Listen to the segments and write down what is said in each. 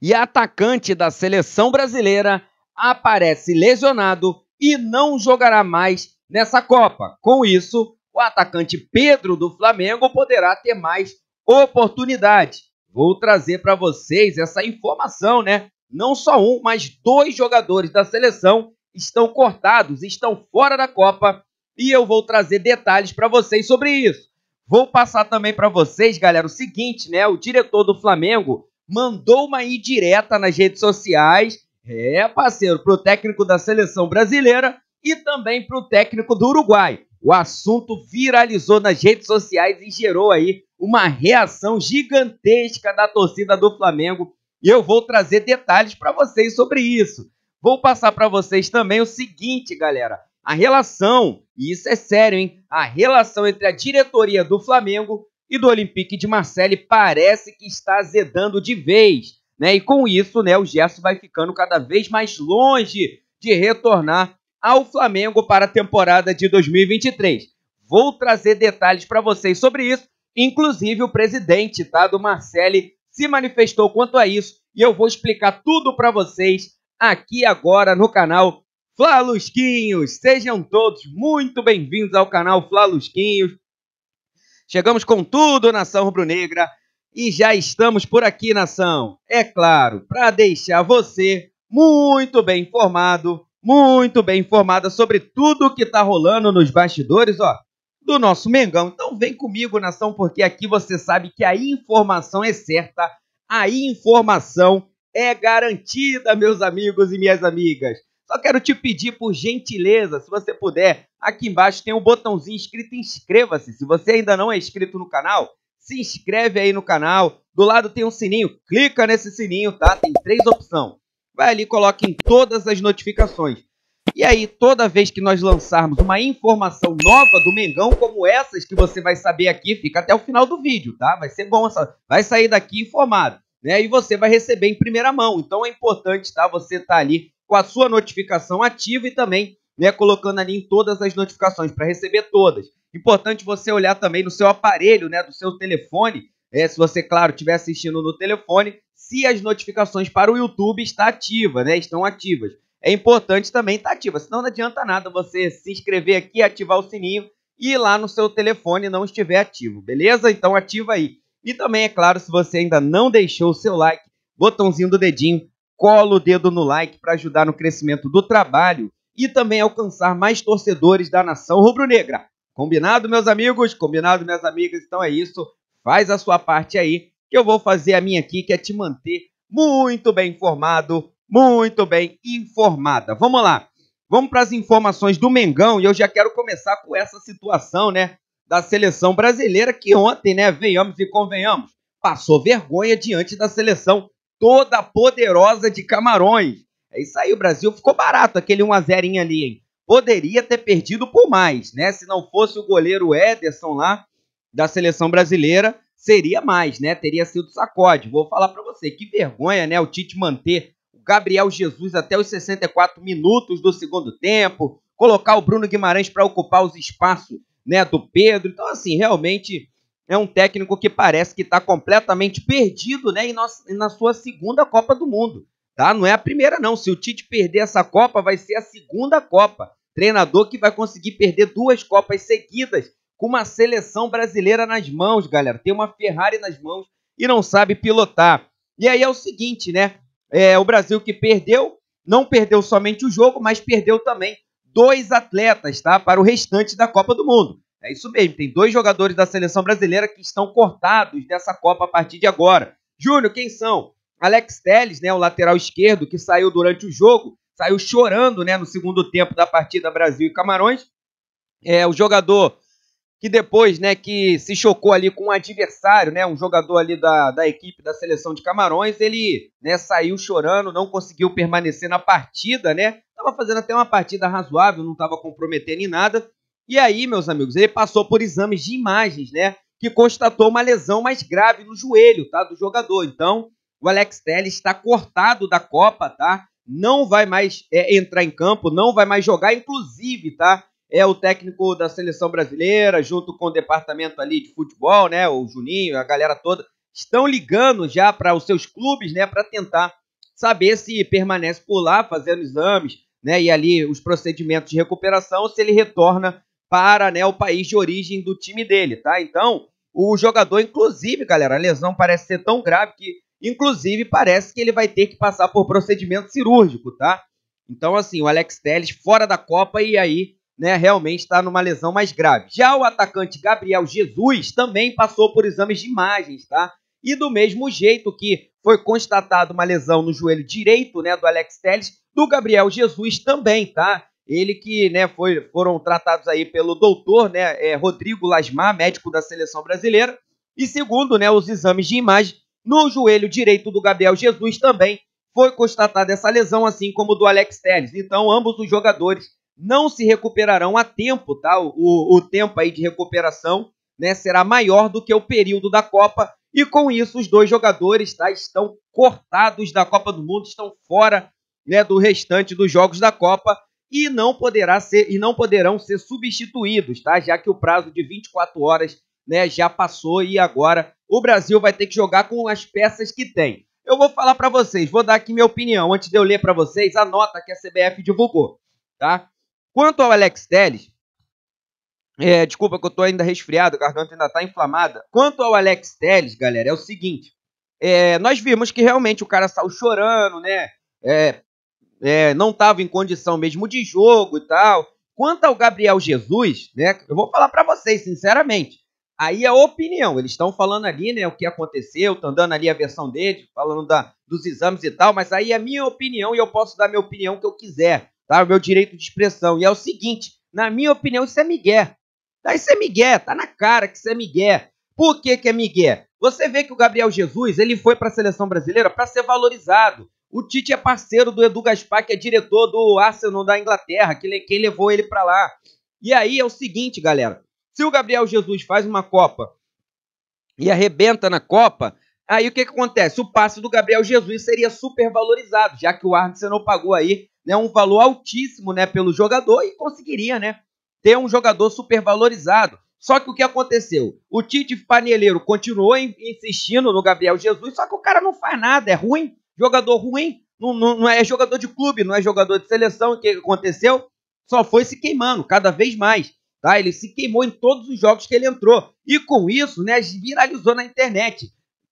e atacante da seleção brasileira aparece lesionado e não jogará mais nessa Copa. Com isso, o atacante Pedro do Flamengo poderá ter mais oportunidade. Vou trazer para vocês essa informação, né? Não só um, mas dois jogadores da seleção estão cortados, estão fora da Copa e eu vou trazer detalhes para vocês sobre isso. Vou passar também para vocês, galera, o seguinte, né? O diretor do Flamengo, mandou uma indireta nas redes sociais, é parceiro, para o técnico da seleção brasileira e também para o técnico do Uruguai. O assunto viralizou nas redes sociais e gerou aí uma reação gigantesca da torcida do Flamengo. E eu vou trazer detalhes para vocês sobre isso. Vou passar para vocês também o seguinte, galera: a relação, e isso é sério, hein? A relação entre a diretoria do Flamengo e do Olympique de Marseille parece que está azedando de vez. Né? E com isso, né, o Gerson vai ficando cada vez mais longe de retornar ao Flamengo para a temporada de 2023. Vou trazer detalhes para vocês sobre isso, inclusive o presidente tá, do Marcelli se manifestou quanto a isso e eu vou explicar tudo para vocês aqui agora no canal Flalusquinhos. Sejam todos muito bem-vindos ao canal Flalusquinhos. Chegamos com tudo, nação rubro-negra, e já estamos por aqui, nação. É claro, para deixar você muito bem informado, muito bem informada sobre tudo o que está rolando nos bastidores, ó, do nosso Mengão. Então vem comigo, nação, porque aqui você sabe que a informação é certa, a informação é garantida, meus amigos e minhas amigas. Só quero te pedir por gentileza, se você puder, aqui embaixo tem um botãozinho escrito inscreva-se. Se você ainda não é inscrito no canal, se inscreve aí no canal. Do lado tem um sininho, clica nesse sininho, tá? Tem três opções. Vai ali, coloca em todas as notificações. E aí, toda vez que nós lançarmos uma informação nova do Mengão, como essas que você vai saber aqui, fica até o final do vídeo, tá? Vai ser bom, essa... vai sair daqui informado, né? E você vai receber em primeira mão. Então é importante, tá? Você tá ali com a sua notificação ativa e também né, colocando ali em todas as notificações para receber todas. Importante você olhar também no seu aparelho, né, do seu telefone, é, se você, claro, estiver assistindo no telefone, se as notificações para o YouTube está ativa, né, estão ativas. É importante também estar tá ativa, senão não adianta nada você se inscrever aqui, ativar o sininho e lá no seu telefone não estiver ativo, beleza? Então ativa aí. E também, é claro, se você ainda não deixou o seu like, botãozinho do dedinho cola o dedo no like para ajudar no crescimento do trabalho e também alcançar mais torcedores da nação rubro-negra. Combinado, meus amigos? Combinado, minhas amigas? Então é isso. Faz a sua parte aí, que eu vou fazer a minha aqui, que é te manter muito bem informado, muito bem informada. Vamos lá. Vamos para as informações do Mengão e eu já quero começar com essa situação, né, da seleção brasileira que ontem, né, venhamos e convenhamos, passou vergonha diante da seleção toda poderosa de Camarões. É isso aí, o Brasil ficou barato, aquele 1x0 ali, hein? Poderia ter perdido por mais, né? Se não fosse o goleiro Ederson lá da seleção brasileira, seria mais, né? Teria sido sacode. Vou falar para você, que vergonha, né? O Tite manter o Gabriel Jesus até os 64 minutos do segundo tempo, colocar o Bruno Guimarães para ocupar os espaços, né, do Pedro. Então assim, realmente é um técnico que parece que está completamente perdido né, na sua segunda Copa do Mundo. Tá? Não é a primeira, não. Se o Tite perder essa Copa, vai ser a segunda Copa. Treinador que vai conseguir perder duas Copas seguidas com uma seleção brasileira nas mãos, galera. Tem uma Ferrari nas mãos e não sabe pilotar. E aí é o seguinte, né? É, o Brasil que perdeu, não perdeu somente o jogo, mas perdeu também dois atletas, tá? Para o restante da Copa do Mundo. É isso mesmo, tem dois jogadores da seleção brasileira que estão cortados dessa Copa a partir de agora. Júnior, quem são? Alex Teles, né, o lateral esquerdo que saiu durante o jogo, saiu chorando, né, no segundo tempo da partida Brasil e Camarões. É o jogador que depois, né, que se chocou ali com um adversário, né, um jogador ali da, da equipe da seleção de Camarões, ele, né, saiu chorando, não conseguiu permanecer na partida, né, estava fazendo até uma partida razoável, não estava comprometendo em nada, e aí, meus amigos, ele passou por exames de imagens, né? Que constatou uma lesão mais grave no joelho, tá? Do jogador. Então, o Alex Telles está cortado da Copa, tá? Não vai mais é, entrar em campo, não vai mais jogar, inclusive, tá? É o técnico da seleção brasileira, junto com o departamento ali de futebol, né? O Juninho, a galera toda, estão ligando já para os seus clubes, né? Para tentar saber se permanece por lá, fazendo exames, né? E ali os procedimentos de recuperação, se ele retorna para né, o país de origem do time dele, tá? Então, o jogador, inclusive, galera, a lesão parece ser tão grave que, inclusive, parece que ele vai ter que passar por procedimento cirúrgico, tá? Então, assim, o Alex Telles fora da Copa e aí, né, realmente está numa lesão mais grave. Já o atacante Gabriel Jesus também passou por exames de imagens, tá? E do mesmo jeito que foi constatada uma lesão no joelho direito, né, do Alex Telles, do Gabriel Jesus também, tá? Ele que né, foi, foram tratados aí pelo doutor né, é, Rodrigo Lasmar, médico da seleção brasileira. E segundo né, os exames de imagem, no joelho direito do Gabriel Jesus também foi constatada essa lesão, assim como do Alex Telles. Então, ambos os jogadores não se recuperarão a tempo, tá? O, o tempo aí de recuperação né, será maior do que o período da Copa. E com isso, os dois jogadores tá, estão cortados da Copa do Mundo, estão fora né, do restante dos jogos da Copa e não poderá ser e não poderão ser substituídos, tá? Já que o prazo de 24 horas, né, já passou e agora o Brasil vai ter que jogar com as peças que tem. Eu vou falar para vocês, vou dar aqui minha opinião antes de eu ler para vocês a nota que a CBF divulgou, tá? Quanto ao Alex Telles, é, desculpa que eu tô ainda resfriado, a garganta ainda tá inflamada. Quanto ao Alex Telles, galera, é o seguinte, é, nós vimos que realmente o cara saiu chorando, né? É, é, não estava em condição mesmo de jogo e tal. Quanto ao Gabriel Jesus, né, eu vou falar para vocês, sinceramente. Aí a é opinião, eles estão falando ali, né, o que aconteceu, estão dando ali a versão dele, falando da, dos exames e tal, mas aí a é minha opinião e eu posso dar minha opinião que eu quiser, tá? O meu direito de expressão. E é o seguinte, na minha opinião, isso é migué. Tá, isso é migué, tá na cara que isso é migué. Por que que é migué? Você vê que o Gabriel Jesus, ele foi para a seleção brasileira para ser valorizado. O Tite é parceiro do Edu Gaspar, que é diretor do Arsenal da Inglaterra, que quem levou ele para lá. E aí é o seguinte, galera. Se o Gabriel Jesus faz uma Copa e arrebenta na Copa, aí o que, que acontece? O passe do Gabriel Jesus seria super valorizado, já que o Arsenal pagou aí né, um valor altíssimo né, pelo jogador e conseguiria né, ter um jogador super valorizado. Só que o que aconteceu? O Tite Paneleiro continuou insistindo no Gabriel Jesus, só que o cara não faz nada, é ruim. Jogador ruim, não, não, não, é jogador de clube, não é jogador de seleção. O que aconteceu? Só foi se queimando cada vez mais. Tá? Ele se queimou em todos os jogos que ele entrou. E com isso, né, viralizou na internet.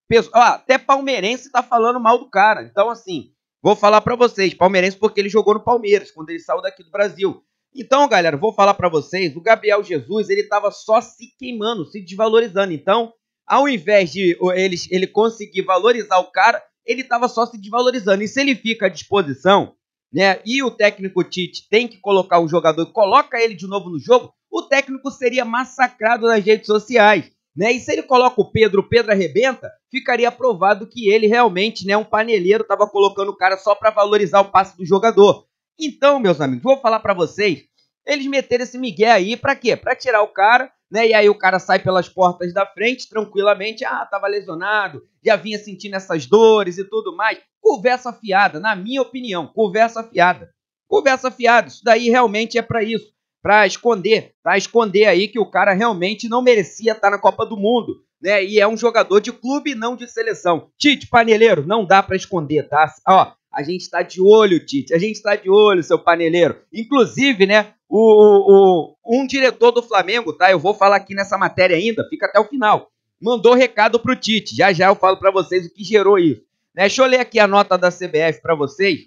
Pessoal, até palmeirense está falando mal do cara. Então, assim, vou falar para vocês. Palmeirense porque ele jogou no Palmeiras, quando ele saiu daqui do Brasil. Então, galera, vou falar para vocês. O Gabriel Jesus, ele estava só se queimando, se desvalorizando. Então, ao invés de ele, ele conseguir valorizar o cara, ele estava só se desvalorizando. E se ele fica à disposição, né? E o técnico Tite tem que colocar o jogador coloca ele de novo no jogo, o técnico seria massacrado nas redes sociais. Né? E se ele coloca o Pedro, o Pedro arrebenta, ficaria provado que ele realmente, né, um paneleiro, estava colocando o cara só para valorizar o passe do jogador. Então, meus amigos, vou falar para vocês eles meteram esse Miguel aí para quê? Para tirar o cara, né? E aí o cara sai pelas portas da frente tranquilamente, ah, tava lesionado, já vinha sentindo essas dores e tudo mais. Conversa fiada, na minha opinião, conversa fiada. Conversa fiada, isso daí realmente é para isso, para esconder, para esconder aí que o cara realmente não merecia estar na Copa do Mundo né? E é um jogador de clube, não de seleção. Tite, paneleiro, não dá para esconder, tá? Ó, a gente está de olho, Tite. A gente está de olho, seu paneleiro. Inclusive, né? O, o, um diretor do Flamengo, tá? Eu vou falar aqui nessa matéria ainda, fica até o final. Mandou recado pro Tite. Já já eu falo para vocês o que gerou isso. Né? Deixa eu ler aqui a nota da CBF para vocês.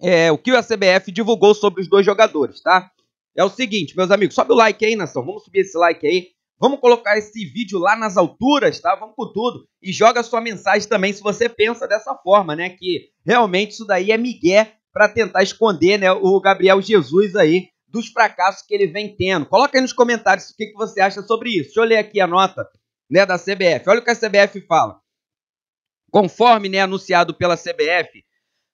É, o que a CBF divulgou sobre os dois jogadores, tá? É o seguinte, meus amigos, sobe o like aí, nação. Vamos subir esse like aí. Vamos colocar esse vídeo lá nas alturas, tá? Vamos com tudo. E joga sua mensagem também se você pensa dessa forma, né? Que realmente isso daí é migué para tentar esconder né, o Gabriel Jesus aí dos fracassos que ele vem tendo. Coloca aí nos comentários o que, que você acha sobre isso. Deixa eu ler aqui a nota né, da CBF. Olha o que a CBF fala. Conforme né, anunciado pela CBF,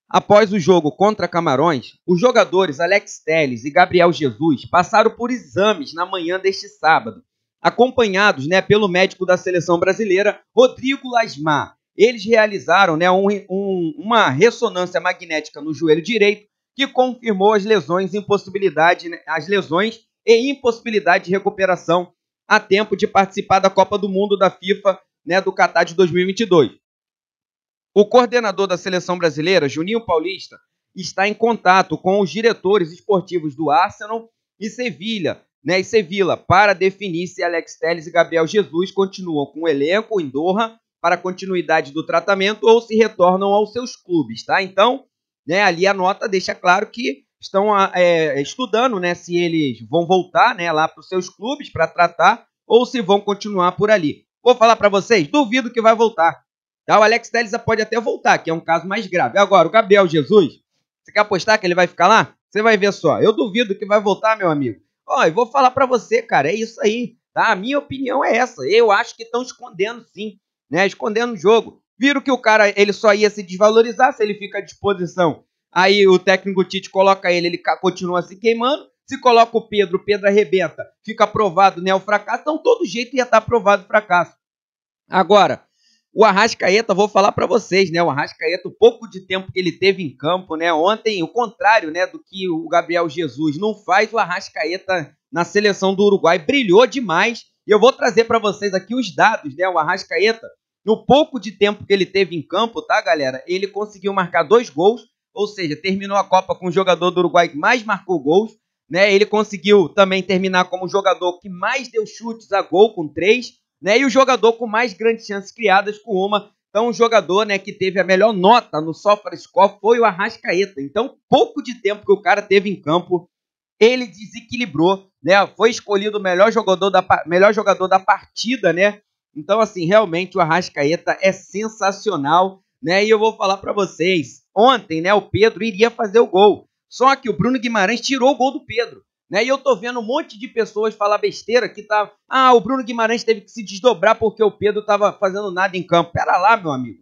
após o jogo contra Camarões, os jogadores Alex Teles e Gabriel Jesus passaram por exames na manhã deste sábado acompanhados né, pelo médico da seleção brasileira, Rodrigo Lasmar. Eles realizaram né, um, um, uma ressonância magnética no joelho direito que confirmou as lesões, impossibilidade, né, as lesões e impossibilidade de recuperação a tempo de participar da Copa do Mundo da FIFA né, do Catar de 2022. O coordenador da seleção brasileira, Juninho Paulista, está em contato com os diretores esportivos do Arsenal e Sevilha né, e Sevilla para definir se Alex Telles e Gabriel Jesus continuam com o elenco em Doha para continuidade do tratamento ou se retornam aos seus clubes, tá? Então, né, ali a nota deixa claro que estão ah, é, estudando, né, se eles vão voltar, né, lá para os seus clubes para tratar ou se vão continuar por ali. Vou falar para vocês, duvido que vai voltar. Tá? O Alex Telles pode até voltar, que é um caso mais grave. Agora, o Gabriel Jesus, você quer apostar que ele vai ficar lá? Você vai ver só. Eu duvido que vai voltar, meu amigo. Ó, eu vou falar para você, cara, é isso aí, tá? A minha opinião é essa. Eu acho que estão escondendo sim, né? Escondendo o jogo. Viram que o cara, ele só ia se desvalorizar se ele fica à disposição. Aí o técnico Tite coloca ele, ele continua se queimando. Se coloca o Pedro, o Pedro arrebenta. Fica aprovado, né, o fracasso. Então todo jeito ia estar tá aprovado o fracasso. Agora, o Arrascaeta, vou falar para vocês, né? O Arrascaeta, o pouco de tempo que ele teve em campo, né? Ontem, o contrário, né, do que o Gabriel Jesus não faz, o Arrascaeta na seleção do Uruguai brilhou demais. E eu vou trazer para vocês aqui os dados, né? O Arrascaeta, no pouco de tempo que ele teve em campo, tá, galera? Ele conseguiu marcar dois gols, ou seja, terminou a Copa com o jogador do Uruguai que mais marcou gols, né? Ele conseguiu também terminar como o jogador que mais deu chutes a gol com três né? E o jogador com mais grandes chances criadas com uma. Então, o jogador né, que teve a melhor nota no SofaScore foi o Arrascaeta. Então, pouco de tempo que o cara teve em campo, ele desequilibrou, né? Foi escolhido o melhor jogador da, melhor jogador da partida, né? Então, assim, realmente o Arrascaeta é sensacional, né? E eu vou falar para vocês, ontem, né, o Pedro iria fazer o gol. Só que o Bruno Guimarães tirou o gol do Pedro. Né? E eu tô vendo um monte de pessoas falar besteira que tá. Ah, o Bruno Guimarães teve que se desdobrar porque o Pedro tava fazendo nada em campo. Pera lá, meu amigo.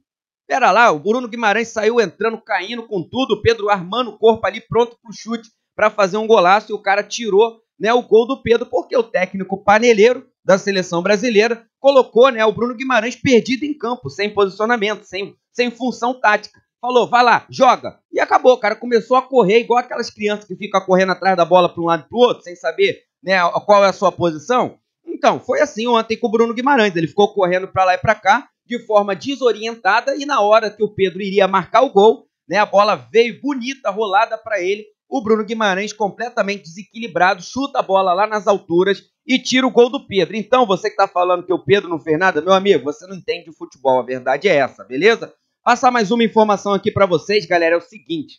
Pera lá, o Bruno Guimarães saiu entrando, caindo com tudo, o Pedro armando o corpo ali, pronto pro chute para fazer um golaço e o cara tirou né, o gol do Pedro, porque o técnico paneleiro da seleção brasileira colocou né, o Bruno Guimarães perdido em campo, sem posicionamento, sem, sem função tática falou, vai lá, joga. E acabou, o cara começou a correr igual aquelas crianças que ficam correndo atrás da bola para um lado e para o outro, sem saber né, qual é a sua posição. Então, foi assim ontem com o Bruno Guimarães. Ele ficou correndo para lá e para cá de forma desorientada e na hora que o Pedro iria marcar o gol, né, a bola veio bonita, rolada para ele. O Bruno Guimarães completamente desequilibrado, chuta a bola lá nas alturas e tira o gol do Pedro. Então, você que está falando que o Pedro não fez nada, meu amigo, você não entende o futebol, a verdade é essa, beleza? Passar mais uma informação aqui para vocês, galera, é o seguinte.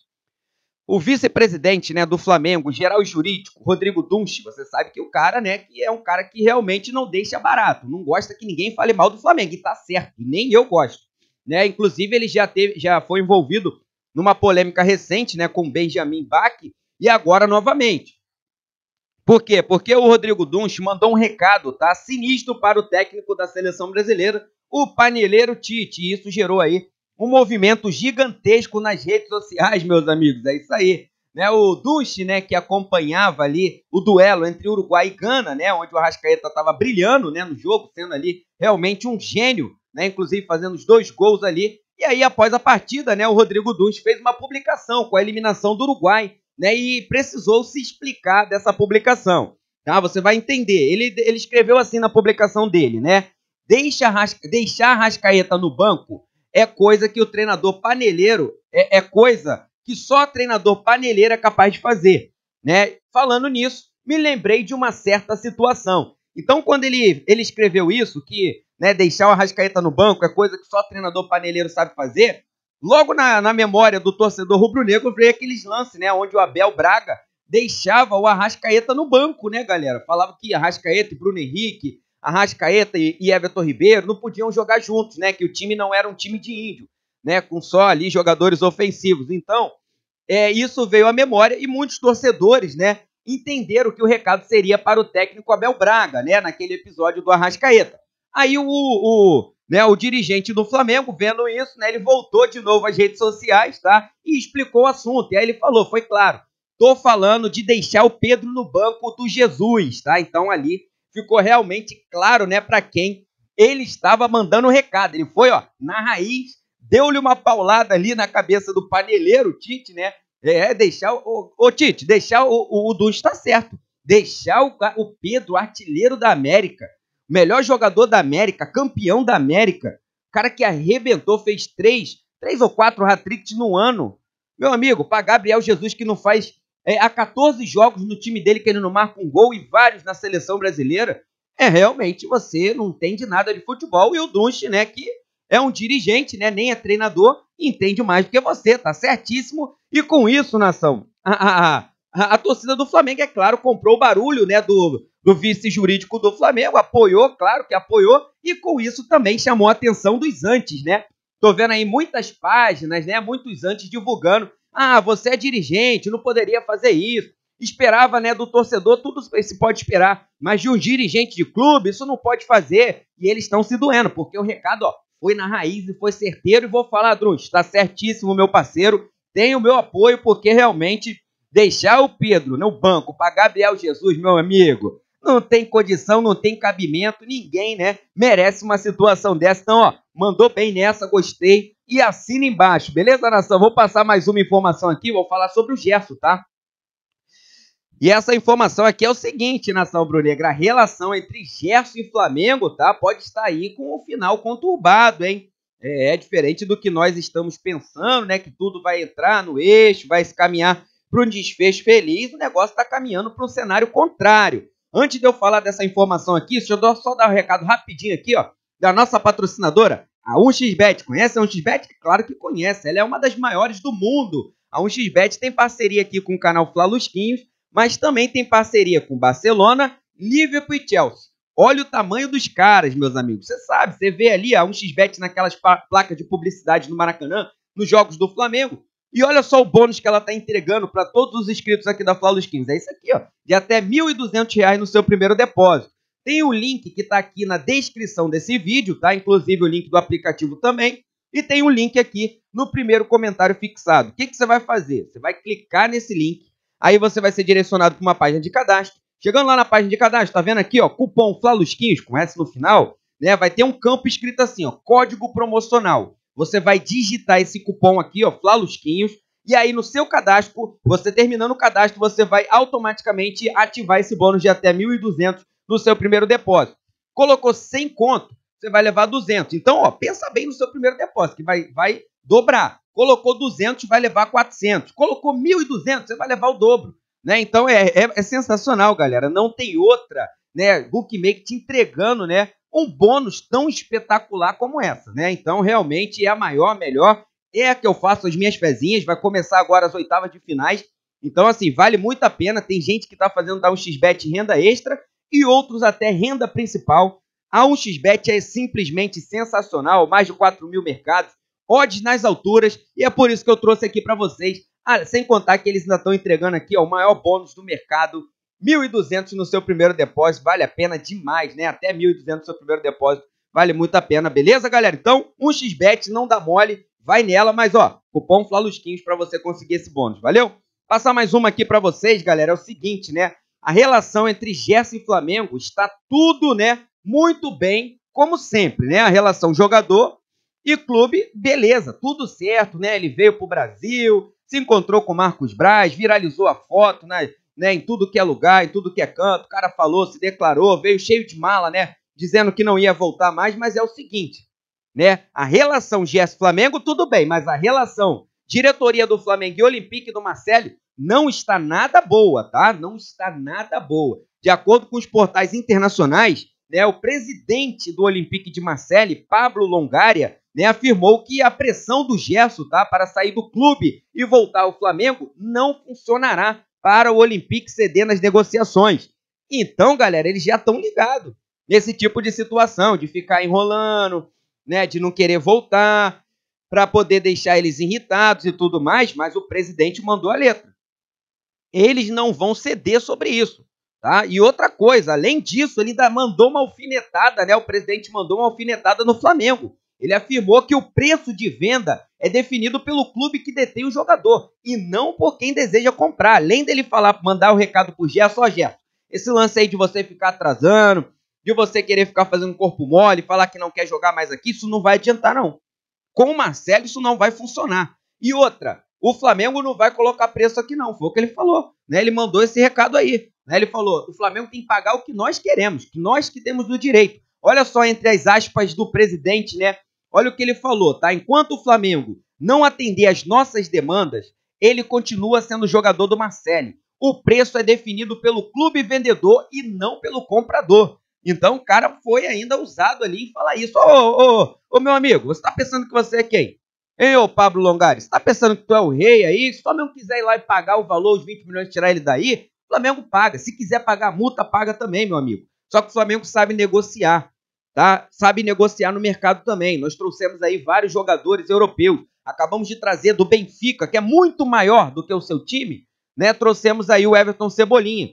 O vice-presidente né, do Flamengo, geral jurídico, Rodrigo Dunch, você sabe que o cara, né, que é um cara que realmente não deixa barato, não gosta que ninguém fale mal do Flamengo, e tá certo, nem eu gosto. Né? Inclusive, ele já, teve, já foi envolvido numa polêmica recente né, com Benjamin Bach e agora novamente. Por quê? Porque o Rodrigo Dunch mandou um recado, tá? Sinistro para o técnico da seleção brasileira, o paneleiro Tite. E isso gerou aí um movimento gigantesco nas redes sociais, meus amigos. É isso aí. Né, o Dunche, né, que acompanhava ali o duelo entre Uruguai e Gana, né, onde o Arrascaeta estava brilhando né, no jogo, sendo ali realmente um gênio, né, inclusive fazendo os dois gols ali. E aí, após a partida, né, o Rodrigo Dunche fez uma publicação com a eliminação do Uruguai né, e precisou se explicar dessa publicação. Tá? Você vai entender. Ele, ele escreveu assim na publicação dele, né? Deixa, deixar Rascaeta no banco é coisa que o treinador paneleiro é, é coisa que só treinador paneleiro é capaz de fazer, né? Falando nisso, me lembrei de uma certa situação. Então, quando ele, ele escreveu isso, que né, deixar o Arrascaeta no banco é coisa que só treinador paneleiro sabe fazer, logo na, na memória do torcedor rubro-negro veio aqueles lances, né? Onde o Abel Braga deixava o Arrascaeta no banco, né, galera? Falava que Arrascaeta e Bruno Henrique Arrascaeta e Everton Ribeiro não podiam jogar juntos, né? Que o time não era um time de índio, né? Com só ali jogadores ofensivos. Então, é, isso veio à memória e muitos torcedores, né? Entenderam que o recado seria para o técnico Abel Braga, né? Naquele episódio do Arrascaeta. Aí o, o, né, o dirigente do Flamengo, vendo isso, né? Ele voltou de novo às redes sociais, tá? E explicou o assunto. E aí ele falou, foi claro. Tô falando de deixar o Pedro no banco do Jesus, tá? Então ali ficou realmente claro, né, para quem ele estava mandando o um recado. Ele foi, ó, na raiz, deu-lhe uma paulada ali na cabeça do paneleiro, Tite, né? É, é deixar o, o Tite, deixar o, o, o está certo. Deixar o, o Pedro, artilheiro da América, melhor jogador da América, campeão da América, cara que arrebentou, fez três, três ou quatro hat-tricks no ano. Meu amigo, para Gabriel Jesus que não faz é, há 14 jogos no time dele que ele não marca um gol e vários na seleção brasileira, é realmente você não entende nada de futebol. E o Dunche, né, que é um dirigente, né, nem é treinador, entende mais do que você, tá certíssimo. E com isso, nação, a, a, a, a torcida do Flamengo, é claro, comprou o barulho, né, do, do vice jurídico do Flamengo, apoiou, claro que apoiou, e com isso também chamou a atenção dos antes, né? Tô vendo aí muitas páginas, né, muitos antes divulgando ah, você é dirigente, não poderia fazer isso. Esperava, né, do torcedor, tudo se pode esperar, mas de um dirigente de clube, isso não pode fazer. E eles estão se doendo, porque o recado, ó, foi na raiz e foi certeiro. E vou falar, Drus, está certíssimo, meu parceiro. Tem o meu apoio, porque realmente deixar o Pedro no banco para Gabriel Jesus, meu amigo, não tem condição, não tem cabimento. Ninguém, né, merece uma situação dessa. Então, ó, mandou bem nessa, gostei e assina embaixo. Beleza, nação? Vou passar mais uma informação aqui, vou falar sobre o Gerson, tá? E essa informação aqui é o seguinte, nação brunegra, a relação entre Gerson e Flamengo, tá? Pode estar aí com o final conturbado, hein? É, é diferente do que nós estamos pensando, né? Que tudo vai entrar no eixo, vai se caminhar para um desfecho feliz, o negócio está caminhando para um cenário contrário. Antes de eu falar dessa informação aqui, deixa eu só dar um recado rapidinho aqui, ó, da nossa patrocinadora, a 1xBet, conhece a 1xBet? Claro que conhece, ela é uma das maiores do mundo. A 1xBet tem parceria aqui com o canal Lusquinhos, mas também tem parceria com Barcelona, Liverpool e Chelsea. Olha o tamanho dos caras, meus amigos. Você sabe, você vê ali a 1xBet naquelas placas de publicidade no Maracanã, nos jogos do Flamengo. E olha só o bônus que ela está entregando para todos os inscritos aqui da Lusquinhos. É isso aqui, ó, de até R$ 1.200 no seu primeiro depósito. Tem o link que está aqui na descrição desse vídeo, tá? Inclusive o link do aplicativo também. E tem o link aqui no primeiro comentário fixado. O que, que você vai fazer? Você vai clicar nesse link, aí você vai ser direcionado para uma página de cadastro. Chegando lá na página de cadastro, tá vendo aqui, ó, cupom Flalusquinhos, com S no final, né? Vai ter um campo escrito assim, ó, código promocional. Você vai digitar esse cupom aqui, ó, Flalusquinhos, e aí no seu cadastro, você terminando o cadastro, você vai automaticamente ativar esse bônus de até 1.200 no seu primeiro depósito. Colocou 100 conto, você vai levar 200. Então, ó, pensa bem no seu primeiro depósito, que vai, vai dobrar. Colocou 200, vai levar 400. Colocou 1.200, você vai levar o dobro. Né? Então, é, é, é sensacional, galera. Não tem outra né, bookmaker te entregando né, um bônus tão espetacular como essa. Né? Então, realmente é a maior, melhor. É a que eu faço as minhas pezinhas. Vai começar agora as oitavas de finais. Então, assim, vale muito a pena. Tem gente que está fazendo dar um XBET renda extra e outros até renda principal. A 1xBet é simplesmente sensacional, mais de 4 mil mercados, odds nas alturas, e é por isso que eu trouxe aqui para vocês, ah, sem contar que eles ainda estão entregando aqui ó, o maior bônus do mercado, 1.200 no seu primeiro depósito, vale a pena demais, né? Até 1.200 no seu primeiro depósito, vale muito a pena, beleza, galera? Então, 1xBet, não dá mole, vai nela, mas ó, cupom FLALUSQUINHOS para você conseguir esse bônus, valeu? Passar mais uma aqui para vocês, galera, é o seguinte, né? a relação entre Gerson e Flamengo está tudo, né, muito bem, como sempre, né? A relação jogador e clube, beleza, tudo certo, né? Ele veio para o Brasil, se encontrou com Marcos Braz, viralizou a foto, né? Né, em tudo que é lugar, em tudo que é canto, o cara falou, se declarou, veio cheio de mala, né, dizendo que não ia voltar mais, mas é o seguinte, né, a relação Gerson Flamengo, tudo bem, mas a relação diretoria do Flamengo e Olympique do Marcelo não está nada boa, tá? Não está nada boa. De acordo com os portais internacionais, né, o presidente do Olympique de Marseille, Pablo Longaria, né, afirmou que a pressão do Gerson tá, para sair do clube e voltar ao Flamengo não funcionará para o Olympique ceder nas negociações. Então, galera, eles já estão ligados nesse tipo de situação, de ficar enrolando, né, de não querer voltar, para poder deixar eles irritados e tudo mais, mas o presidente mandou a letra eles não vão ceder sobre isso. Tá? E outra coisa, além disso, ele ainda mandou uma alfinetada, né? O presidente mandou uma alfinetada no Flamengo. Ele afirmou que o preço de venda é definido pelo clube que detém o jogador e não por quem deseja comprar. Além dele falar, mandar o um recado pro Gerson, ó Gerson, esse lance aí de você ficar atrasando, de você querer ficar fazendo corpo mole, falar que não quer jogar mais aqui, isso não vai adiantar não. Com o Marcelo isso não vai funcionar. E outra, o Flamengo não vai colocar preço aqui, não. Foi o que ele falou. Né? Ele mandou esse recado aí. Né? Ele falou: o Flamengo tem que pagar o que nós queremos, que nós que temos o direito. Olha só entre as aspas do presidente, né? Olha o que ele falou, tá? Enquanto o Flamengo não atender às nossas demandas, ele continua sendo jogador do Marcelo. O preço é definido pelo clube vendedor e não pelo comprador. Então o cara foi ainda usado ali em falar isso. Ô, ô, ô, ô meu amigo, você tá pensando que você é quem? Ei, ô Pablo Longares, tá pensando que tu é o rei aí? Se o Flamengo quiser ir lá e pagar o valor, os 20 milhões, tirar ele daí, o Flamengo paga. Se quiser pagar a multa, paga também, meu amigo. Só que o Flamengo sabe negociar, tá? Sabe negociar no mercado também. Nós trouxemos aí vários jogadores europeus. Acabamos de trazer do Benfica, que é muito maior do que o seu time, né? Trouxemos aí o Everton Cebolinha.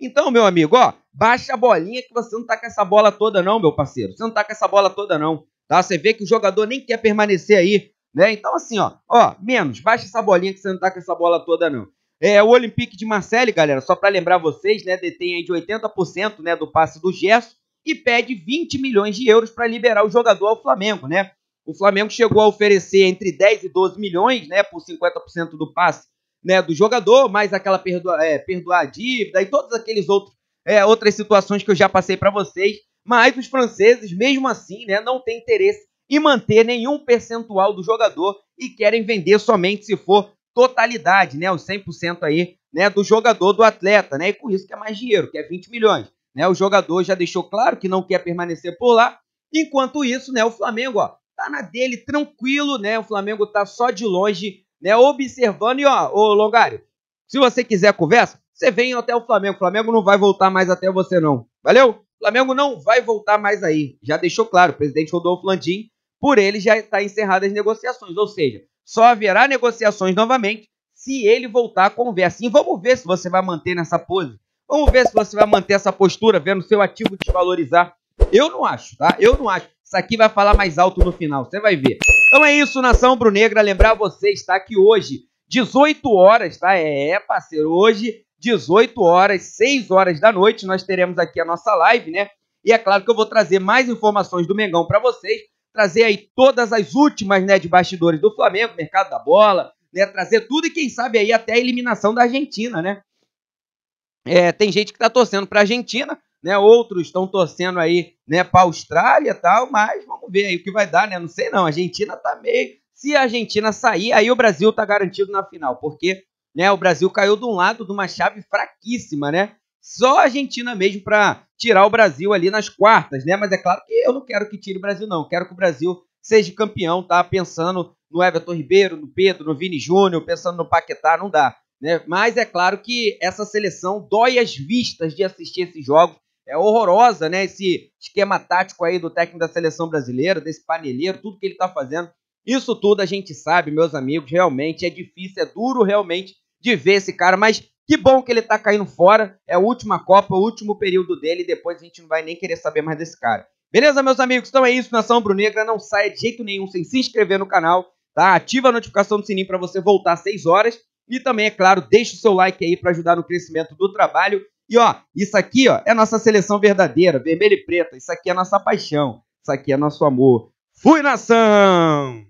Então, meu amigo, ó, baixa a bolinha que você não tá com essa bola toda não, meu parceiro. Você não tá com essa bola toda não, tá? Você vê que o jogador nem quer permanecer aí né? Então, assim, ó, ó, menos, baixa essa bolinha que você não tá com essa bola toda, não. É, o Olympique de Marseille, galera, só para lembrar vocês, né, detém aí de 80% né, do passe do Gerson e pede 20 milhões de euros para liberar o jogador ao Flamengo, né? O Flamengo chegou a oferecer entre 10 e 12 milhões, né, por 50% do passe, né, do jogador, mais aquela perdoa, é, perdoar a dívida e todos aqueles outros é, outras situações que eu já passei para vocês, mas os franceses, mesmo assim, né, não têm interesse e manter nenhum percentual do jogador e querem vender somente se for totalidade, né, os 100% aí, né, do jogador, do atleta, né? E com isso que é mais dinheiro, que é 20 milhões, né? O jogador já deixou claro que não quer permanecer por lá. Enquanto isso, né, o Flamengo, ó, tá na dele tranquilo, né? O Flamengo tá só de longe, né, observando e ó, ô Longário, se você quiser conversa, você vem até o Flamengo. O Flamengo não vai voltar mais até você, não. Valeu? O Flamengo não vai voltar mais aí. Já deixou claro, o presidente Rodolfo Landim por ele já está encerradas as negociações. Ou seja, só haverá negociações novamente se ele voltar à conversa. E vamos ver se você vai manter nessa pose. Vamos ver se você vai manter essa postura, vendo seu ativo desvalorizar. Eu não acho, tá? Eu não acho. Isso aqui vai falar mais alto no final, você vai ver. Então é isso, Nação Brunegra. Lembrar você, está aqui hoje, 18 horas, tá? É, é parceiro, hoje, 18 horas, 6 horas da noite, nós teremos aqui a nossa live, né? E é claro que eu vou trazer mais informações do Mengão para vocês trazer aí todas as últimas, né, de bastidores do Flamengo, mercado da bola, né, trazer tudo e quem sabe aí até a eliminação da Argentina, né? É, tem gente que está torcendo para Argentina, né? Outros estão torcendo aí, né, para a Austrália, tal, mas vamos ver aí o que vai dar, né? Não sei não. A Argentina tá meio se a Argentina sair, aí o Brasil tá garantido na final, porque, né, o Brasil caiu de um lado de uma chave fraquíssima, né? Só a Argentina mesmo para tirar o Brasil ali nas quartas, né? Mas é claro que eu não quero que tire o Brasil, não. Quero que o Brasil seja campeão, tá? Pensando no Everton Ribeiro, no Pedro, no Vini Júnior, pensando no Paquetá, não dá. Né? Mas é claro que essa seleção dói as vistas de assistir esses jogos. É horrorosa, né? Esse esquema tático aí do técnico da seleção brasileira, desse paneleiro, tudo que ele tá fazendo. Isso tudo a gente sabe, meus amigos, realmente é difícil, é duro realmente de ver esse cara, mas que bom que ele está caindo fora. É a última Copa, o último período dele. Depois a gente não vai nem querer saber mais desse cara. Beleza, meus amigos? Então é isso, Nação Brunegra. Não saia de jeito nenhum sem se inscrever no canal. Tá? Ativa a notificação do sininho para você voltar às 6 horas. E também, é claro, deixa o seu like aí para ajudar no crescimento do trabalho. E ó, isso aqui ó, é nossa seleção verdadeira, vermelha e preta. Isso aqui é nossa paixão. Isso aqui é nosso amor. Fui, nação!